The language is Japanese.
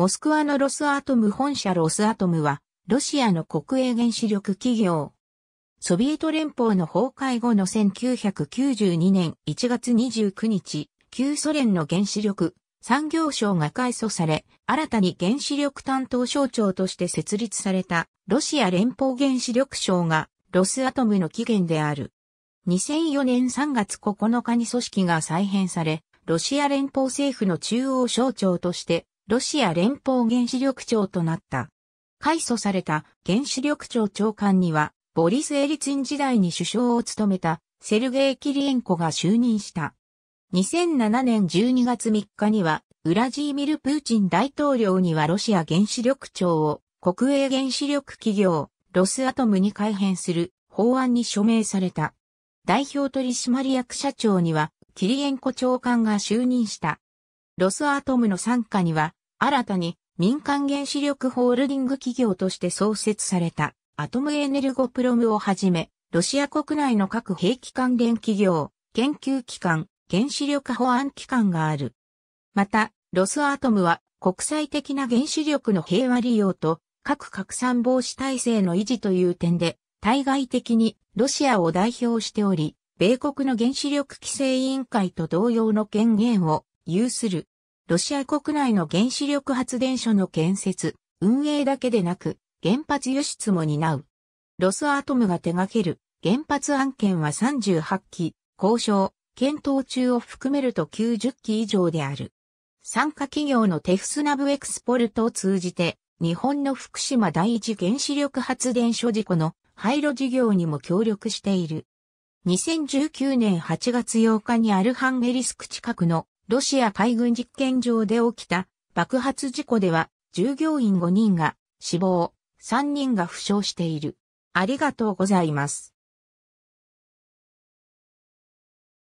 モスクワのロスアトム本社ロスアトムは、ロシアの国営原子力企業。ソビエト連邦の崩壊後の1992年1月29日、旧ソ連の原子力産業省が改組され、新たに原子力担当省庁として設立されたロシア連邦原子力省がロスアトムの起源である。2004年3月9日に組織が再編され、ロシア連邦政府の中央省庁としてロシア連邦原子力庁となった。改組された原子力庁長官には、ボリス・エリツィン時代に首相を務めたセルゲイ・キリエンコが就任した。2007年12月3日には、ウラジーミル・プーチン大統領にはロシア原子力庁を国営原子力企業、ロスアトムに改変する法案に署名された。代表取締役社長には、キリエンコ長官が就任した。ロスアトムの参加には、新たに民間原子力ホールディング企業として創設されたアトムエネルゴプロムをはじめ、ロシア国内の各兵器関連企業、研究機関、原子力保安機関がある。また、ロスアトムは国際的な原子力の平和利用と核拡散防止体制の維持という点で、対外的にロシアを代表しており、米国の原子力規制委員会と同様の権限を有するロシア国内の原子力発電所の建設、運営だけでなく、原発輸出も担う。ロスアトムが手掛ける原発案件は38期交渉、検討中を含めると90機以上である。参加企業のテフスナブエクスポルトを通じて、日本の福島第一原子力発電所事故の廃炉事業にも協力している。2019年8月8日にアルハンゲリスク近くのロシア海軍実験場で起きた爆発事故では従業員5人が死亡、3人が負傷している。ありがとうございます。